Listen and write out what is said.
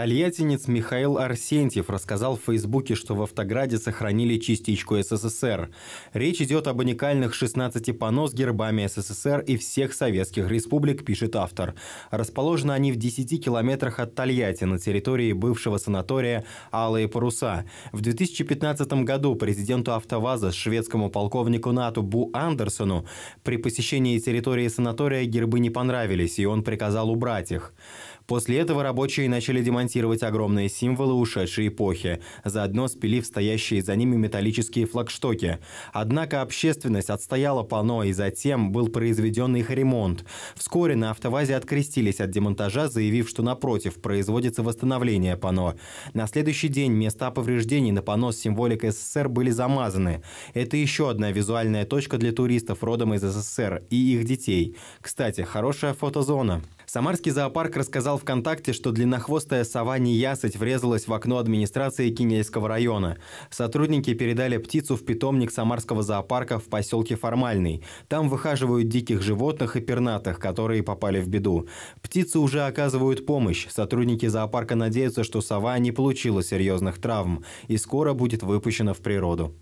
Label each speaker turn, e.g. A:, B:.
A: Тольяттинец Михаил Арсентьев рассказал в Фейсбуке, что в Автограде сохранили частичку СССР. Речь идет об уникальных 16 панно с гербами СССР и всех советских республик, пишет автор. Расположены они в 10 километрах от Тольятти на территории бывшего санатория «Алые паруса». В 2015 году президенту «АвтоВАЗа» шведскому полковнику НАТО Бу Андерсону при посещении территории санатория гербы не понравились, и он приказал убрать их. После этого рабочие начали демонтировать огромные символы ушедшей эпохи, заодно спилив стоящие за ними металлические флагштоки. Однако общественность отстояла пано, и затем был произведен их ремонт. Вскоре на автовазе открестились от демонтажа, заявив, что напротив производится восстановление пано. На следующий день места повреждений на пано с символикой СССР были замазаны. Это еще одна визуальная точка для туристов родом из СССР и их детей. Кстати, хорошая фотозона. Самарский зоопарк рассказал ВКонтакте, что длиннохвостая сова неясыть врезалась в окно администрации Кинельского района. Сотрудники передали птицу в питомник Самарского зоопарка в поселке Формальный. Там выхаживают диких животных и пернатых, которые попали в беду. Птицы уже оказывают помощь. Сотрудники зоопарка надеются, что сова не получила серьезных травм и скоро будет выпущена в природу.